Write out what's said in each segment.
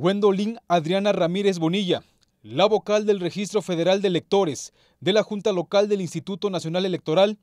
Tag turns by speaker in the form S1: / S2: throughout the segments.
S1: Gwendolyn Adriana Ramírez Bonilla, la vocal del Registro Federal de Electores de la Junta Local del Instituto Nacional Electoral,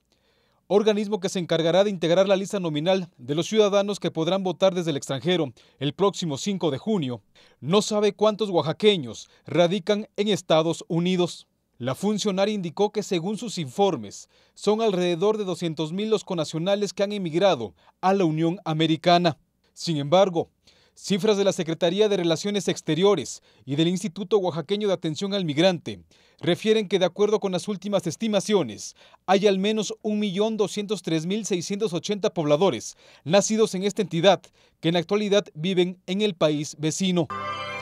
S1: organismo que se encargará de integrar la lista nominal de los ciudadanos que podrán votar desde el extranjero el próximo 5 de junio, no sabe cuántos oaxaqueños radican en Estados Unidos. La funcionaria indicó que según sus informes, son alrededor de 200.000 los conacionales que han emigrado a la Unión Americana. Sin embargo, Cifras de la Secretaría de Relaciones Exteriores y del Instituto Oaxaqueño de Atención al Migrante refieren que de acuerdo con las últimas estimaciones, hay al menos 1.203.680 pobladores nacidos en esta entidad que en la actualidad viven en el país vecino.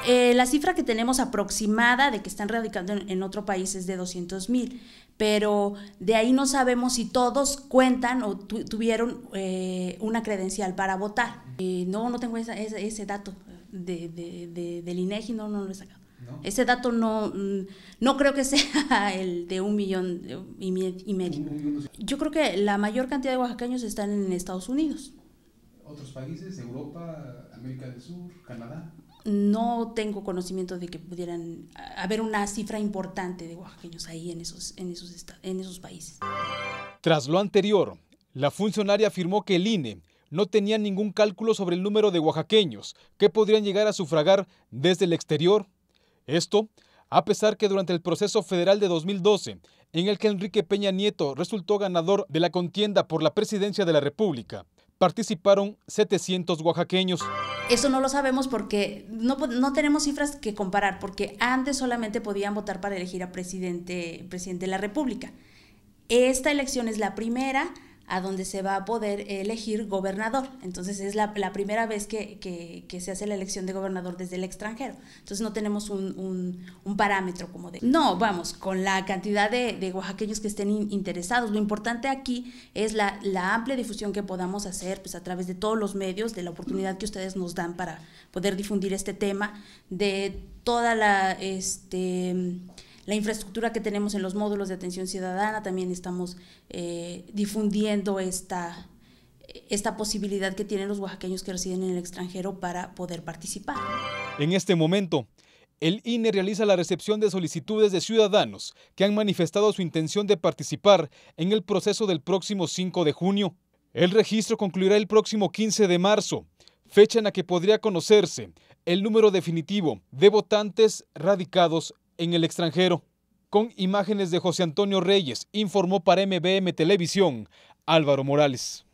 S2: Eh, la cifra que tenemos aproximada de que están radicando en, otro país es de 200 mil, pero de ahí no sabemos si todos cuentan o tuvieron eh, una credencial para votar. Eh, no, no tengo ese, dato de, del INEGI, no, no lo he sacado. Ese dato no, no creo que sea el de un millón y, medio. Yo creo que la mayor cantidad de oaxaqueños están en Estados Unidos.
S1: ¿Otros países? ¿Europa? ¿América del Sur? ¿Canadá?
S2: no tengo conocimiento de que pudieran haber una cifra importante de oaxaqueños ahí en esos, países.
S1: Tras lo anterior, la funcionaria afirmó que el INE no tenía ningún cálculo sobre el número de oaxaqueños que podrían llegar a sufragar desde el exterior. Esto, a pesar que durante el proceso federal de 2012, en el que Enrique Peña Nieto resultó ganador de la contienda por la presidencia de la República, participaron 700 oaxaqueños.
S2: Eso no lo sabemos porque no, tenemos cifras que comparar, porque antes solamente podían votar para elegir a presidente, presidente de la República. Esta elección es la primera a donde se va a poder elegir gobernador. Entonces es la, primera vez que, se hace la elección de gobernador desde el extranjero. Entonces no tenemos un, parámetro como de... No, vamos, con la cantidad de, de oaxaqueños que estén interesados. Lo importante aquí es la, amplia difusión que podamos hacer pues, a través de todos los medios, de la oportunidad que ustedes nos dan para poder difundir este tema, de toda la... Este, la infraestructura que tenemos en los módulos de atención ciudadana, también estamos eh, difundiendo esta, esta posibilidad que tienen los oaxaqueños que residen en el extranjero para poder participar.
S1: En este momento, el INE realiza la recepción de solicitudes de ciudadanos que han manifestado su intención de participar en el proceso del próximo 5 de junio. El registro concluirá el próximo 15 de marzo, fecha en la que podría conocerse el número definitivo de votantes radicados en el extranjero. Con imágenes de José Antonio Reyes, informó para MBM Televisión Álvaro Morales.